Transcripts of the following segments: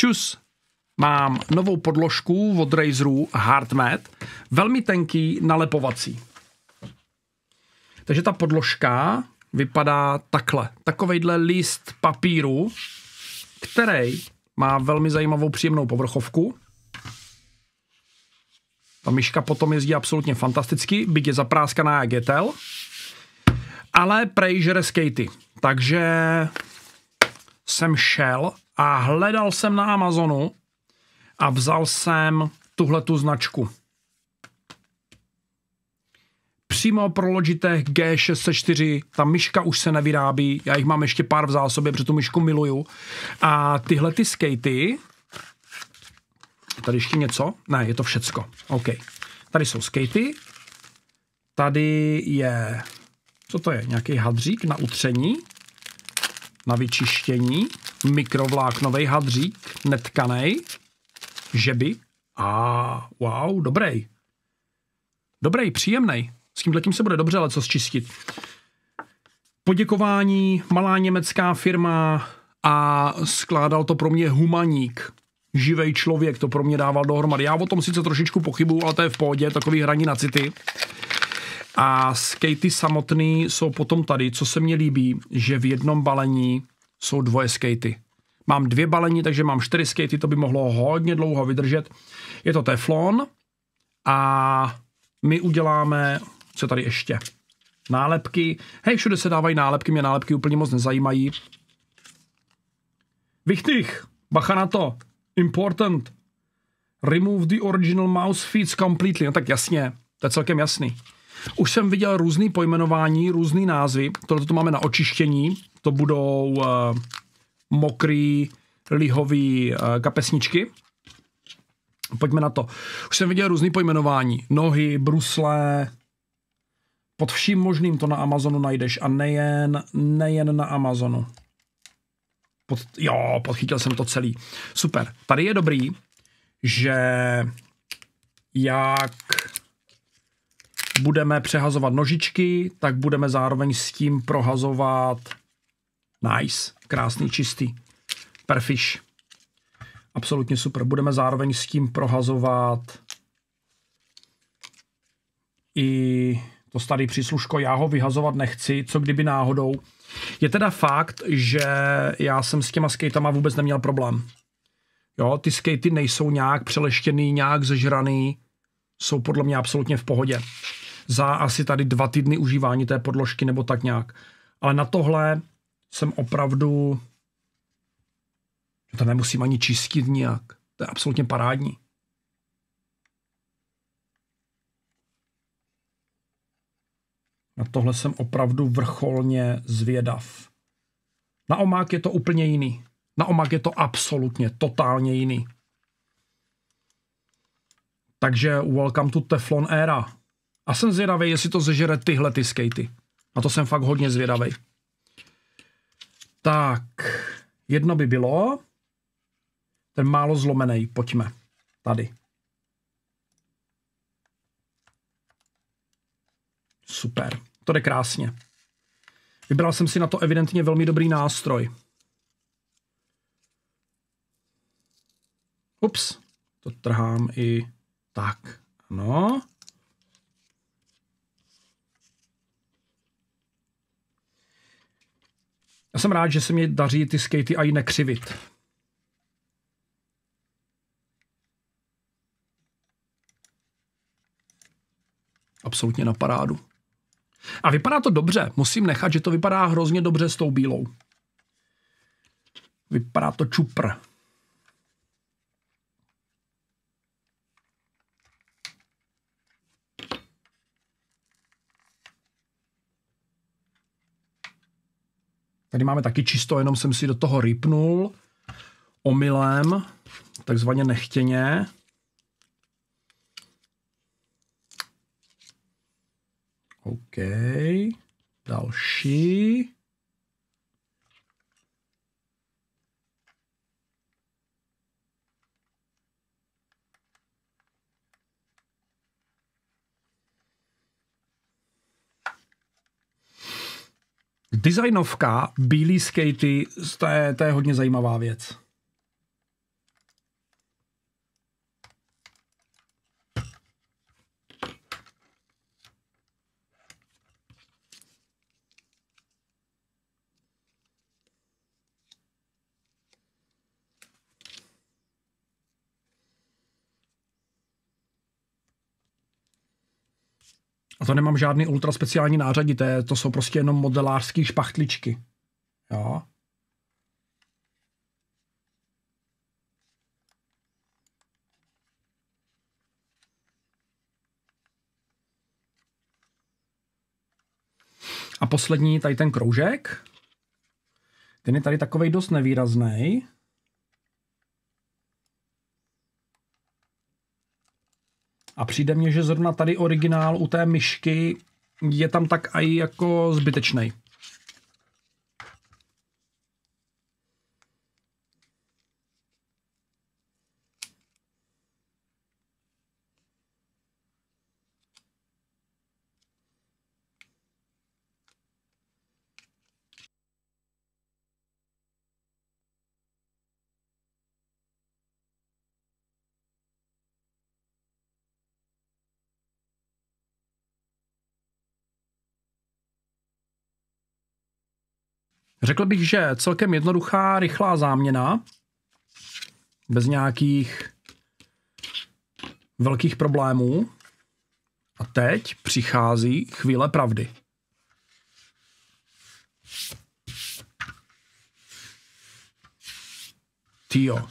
Čus! Mám novou podložku od Razerů Hardmat, velmi tenký, nalepovací. Takže ta podložka vypadá takhle. Takovejhle list papíru, který má velmi zajímavou příjemnou povrchovku. Ta myška potom jezdí absolutně fantasticky, byť je zapráskaná jak getel, Ale prej žere skatey. Takže jsem šel a hledal jsem na Amazonu a vzal jsem tuhle tu značku. Přímo pro Logitech G604, ta myška už se nevyrábí, já jich mám ještě pár v zásobě, protože tu myšku miluju. A tyhle ty skatey, tady ještě něco? Ne, je to všecko. OK. Tady jsou skatey, tady je, co to je, nějaký hadřík na utření, na vyčištění, mikrovláknový hadřík, netkanej, žeby. A ah, wow, dobrý. Dobrý, příjemný. S tím se bude dobře ale co zčistit. Poděkování, malá německá firma a skládal to pro mě Humaník. živý člověk to pro mě dával dohromady. Já o tom sice trošičku pochybuju, ale to je v pohodě, takový hraní na city. A skatey samotný jsou potom tady, co se mně líbí, že v jednom balení jsou dvoje skatey. Mám dvě balení, takže mám čtyři skatey, to by mohlo hodně dlouho vydržet. Je to teflon a my uděláme, co tady ještě, nálepky. Hej, všude se dávají nálepky, mě nálepky úplně moc nezajímají. Wichtig, bacha na to, important. Remove the original mouse feeds completely. No tak jasně, to je celkem jasný. Už jsem viděl různý pojmenování, různý názvy. Tohle to máme na očištění. To budou uh, mokrý lihový uh, kapesničky. Pojďme na to. Už jsem viděl různý pojmenování. Nohy, brusle, pod vším možným to na Amazonu najdeš a nejen, nejen na Amazonu. Pod, jo, podchytil jsem to celý. Super. Tady je dobrý, že jak budeme přehazovat nožičky, tak budeme zároveň s tím prohazovat nice, krásný, čistý, perfish. Absolutně super. Budeme zároveň s tím prohazovat i to starý přísluško, já ho vyhazovat nechci, co kdyby náhodou. Je teda fakt, že já jsem s těma skatama vůbec neměl problém. Jo, ty skatey nejsou nějak přeleštěný, nějak zežraný, jsou podle mě absolutně v pohodě za asi tady dva týdny užívání té podložky nebo tak nějak. Ale na tohle jsem opravdu... To nemusím ani čistit nijak. To je absolutně parádní. Na tohle jsem opravdu vrcholně zvědav. Na omák je to úplně jiný. Na omák je to absolutně, totálně jiný. Takže welcome to Teflon era. A jsem zvědavý, jestli to zežere tyhle ty skatey. A to jsem fakt hodně zvědavý. Tak, jedno by bylo. Ten málo zlomený, pojďme. Tady. Super, to jde krásně. Vybral jsem si na to evidentně velmi dobrý nástroj. Ups, to trhám i tak. No. Já jsem rád, že se mi daří ty skatey i nekřivit. Absolutně na parádu. A vypadá to dobře. Musím nechat, že to vypadá hrozně dobře s tou bílou. Vypadá to čupr. Tady máme taky čisto, jenom jsem si do toho rypnul omylem, takzvaně nechtěně. OK. Další. designovka, bílý skatey, to je, to je hodně zajímavá věc. A to nemám žádný ultra speciální je, to jsou prostě jenom modelářské špachtličky. Jo. A poslední, tady ten kroužek. Ten je tady takový dost nevýrazný. A přijde mně, že zrovna tady originál u té myšky je tam tak aj jako zbytečný. Řekl bych, že celkem jednoduchá, rychlá záměna, bez nějakých velkých problémů. A teď přichází chvíle pravdy. Tio.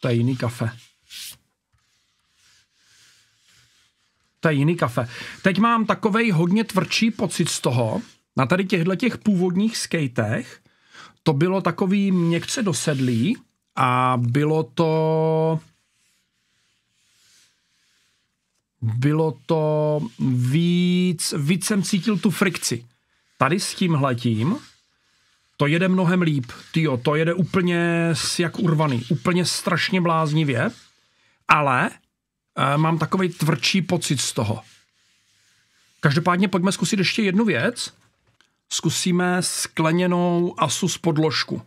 To je jiný kafe. To je jiný kafe. Teď mám takovej hodně tvrdší pocit z toho, na tady těchto těch původních skatech to bylo takový měkce dosedlý a bylo to bylo to víc, víc jsem cítil tu frikci. Tady s tím hletím to jede mnohem líp. Tyjo, to jede úplně jak urvaný, úplně strašně bláznivě, ale e, mám takový tvrdší pocit z toho. Každopádně pojďme zkusit ještě jednu věc zkusíme skleněnou Asus podložku.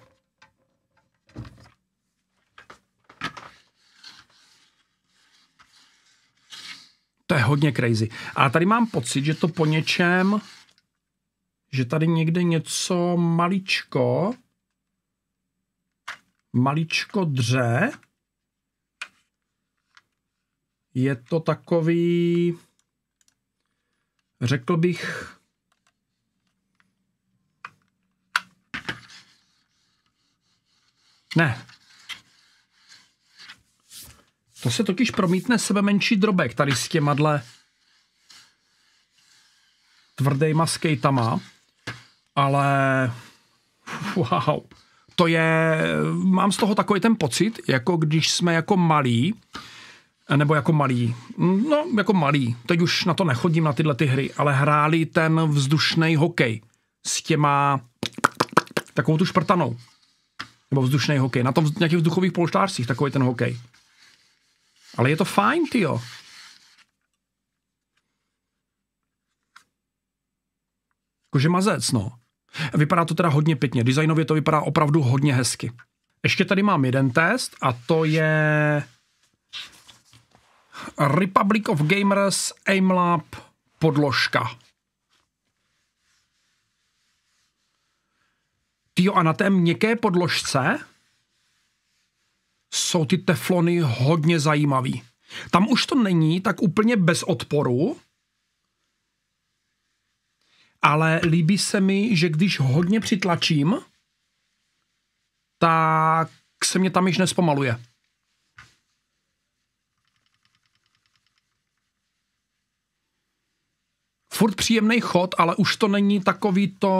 To je hodně crazy. A tady mám pocit, že to po něčem, že tady někde něco maličko, maličko dře. Je to takový, řekl bych, Ne. To se totiž promítne sebe menší drobek tady s těma dle tvrdýma skejtama, ale wow, to je, mám z toho takový ten pocit, jako když jsme jako malí, nebo jako malí, no jako malí, teď už na to nechodím na tyhle ty hry, ale hráli ten vzdušný hokej s těma takovou tu šprtanou. Nebo vzdušný hokej. Na tom nějakých vzduchových polštářcích, takový ten hokej. Ale je to fajn, ty jo. Jakože mazec, no. Vypadá to teda hodně pěkně. Designově to vypadá opravdu hodně hezky. Ještě tady mám jeden test a to je Republic of Gamers Aimlab podložka. Ty a na té měkké podložce jsou ty teflony hodně zajímavý. Tam už to není tak úplně bez odporu, ale líbí se mi, že když hodně přitlačím, tak se mě tam již nespomaluje. Furt příjemný chod, ale už to není takový to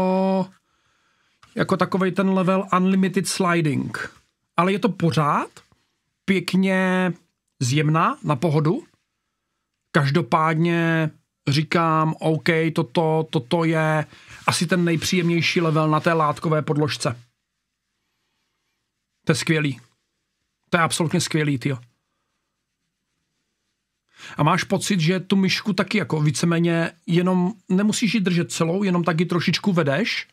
jako takový ten level Unlimited Sliding. Ale je to pořád pěkně zjemná na pohodu. Každopádně říkám, OK, toto, toto je asi ten nejpříjemnější level na té látkové podložce. To je skvělý. To je absolutně skvělý, tyjo. A máš pocit, že tu myšku taky jako víceméně jenom nemusíš ji držet celou, jenom taky trošičku vedeš,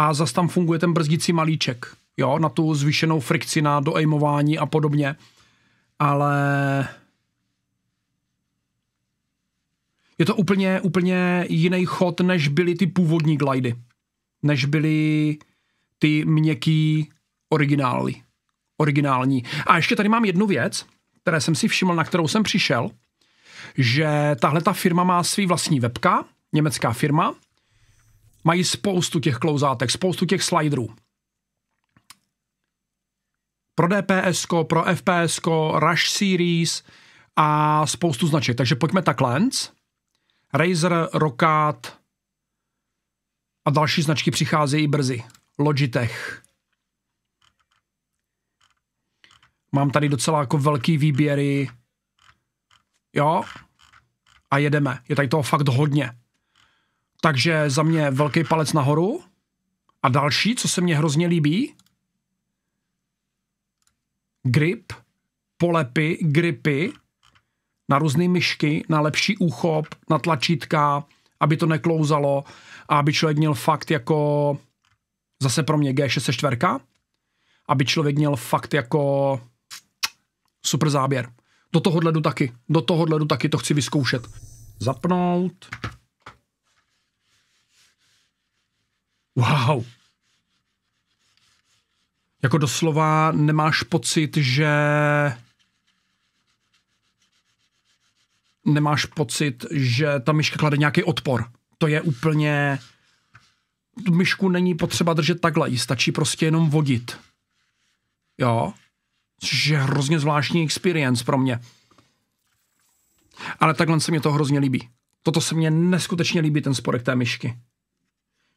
a zase tam funguje ten brzdící malíček, jo, na tu zvýšenou frikci, na doejmování a podobně. Ale je to úplně, úplně jiný chod, než byly ty původní glidy. Než byly ty měkký originály. Originální. A ještě tady mám jednu věc, které jsem si všiml, na kterou jsem přišel, že tahle ta firma má svý vlastní webka, německá firma, Mají spoustu těch klouzátek, spoustu těch sliderů. Pro DPS, pro FPS, Rush Series a spoustu značek. Takže pojďme Lens, Razer, Rokat a další značky přicházejí brzy. Logitech. Mám tady docela jako velký výběry. Jo. A jedeme. Je tady toho fakt hodně. Takže za mě velký palec nahoru. A další, co se mně hrozně líbí, grip, polepy, gripy na různé myšky, na lepší úchop, na tlačítka, aby to neklouzalo a aby člověk měl fakt jako zase pro mě G64, aby člověk měl fakt jako super záběr. Do tohohle jdu taky, do tohohle jdu taky, to chci vyzkoušet. Zapnout, Wow. Jako doslova nemáš pocit, že nemáš pocit, že ta myška klade nějaký odpor. To je úplně... Tu myšku není potřeba držet takhle, jí stačí prostě jenom vodit. Jo? Což je hrozně zvláštní experience pro mě. Ale takhle se mě to hrozně líbí. Toto se mně neskutečně líbí, ten sporek té myšky.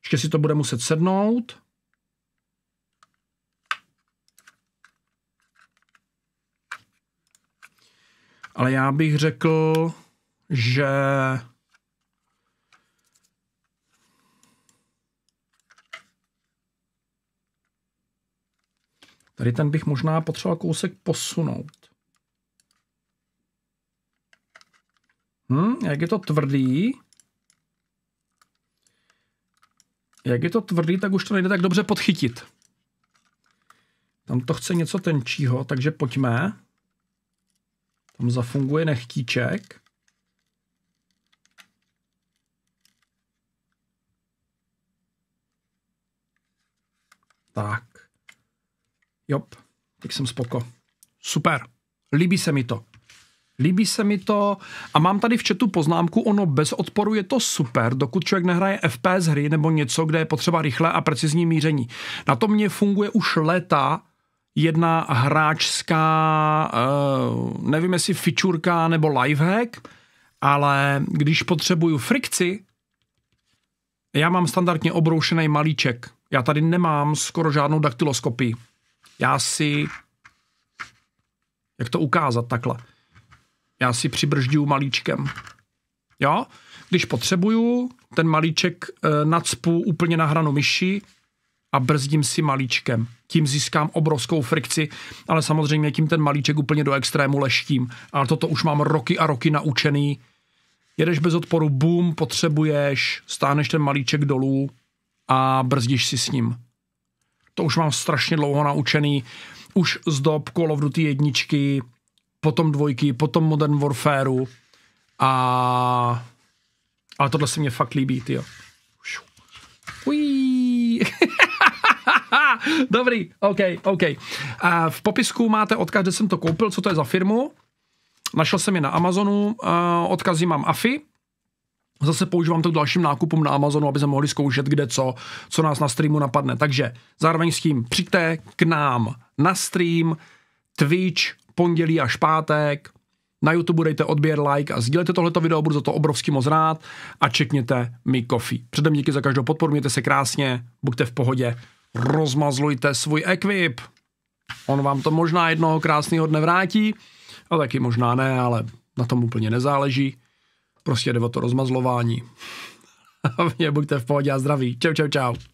Ještě si to bude muset sednout. Ale já bych řekl, že Tady ten bych možná potřeboval kousek posunout. Hm, jak je to tvrdý. jak je to tvrdý, tak už to nejde tak dobře podchytit. Tam to chce něco tenčího, takže pojďme. Tam zafunguje nechtíček. Tak. Jop, tak jsem spoko. Super, líbí se mi to. Líbí se mi to a mám tady v četu poznámku, ono bez odporu je to super, dokud člověk nehraje FPS hry nebo něco, kde je potřeba rychlé a precizní míření. Na to mě funguje už léta jedna hráčská, eh, nevím jestli fičurka nebo lifehack, ale když potřebuju frikci, já mám standardně obroušený malíček. Já tady nemám skoro žádnou daktyloskopii. Já si... Jak to ukázat takhle? já si přibrždím malíčkem. Jo? Když potřebuju, ten malíček e, nacpu úplně na hranu myši a brzdím si malíčkem. Tím získám obrovskou frikci, ale samozřejmě tím ten malíček úplně do extrému leštím. Ale toto už mám roky a roky naučený. Jedeš bez odporu, boom, potřebuješ, stáneš ten malíček dolů a brzdíš si s ním. To už mám strašně dlouho naučený. Už z dob Call of Duty jedničky, potom dvojky, potom Modern Warfareu a ale tohle se mě fakt líbí, ty jo. Dobrý, OK, OK. A v popisku máte odkaz, kde jsem to koupil, co to je za firmu. Našel jsem je na Amazonu, odkazy mám AFI, zase používám to k dalším nákupům na Amazonu, aby se mohli zkoušet kde co, co nás na streamu napadne. Takže zároveň s tím přijďte k nám na stream, Twitch, pondělí až pátek. Na YouTube dejte odběr, like a sdílejte tohleto video, budu za to obrovský moc rád a čekněte mi kofi. Předem díky za každou podporu, mějte se krásně, buďte v pohodě, rozmazlujte svůj ekvip. On vám to možná jednoho krásného dne vrátí, a taky možná ne, ale na tom úplně nezáleží. Prostě jde o to rozmazlování. Mě buďte v pohodě a zdraví. Čau, čau, čau.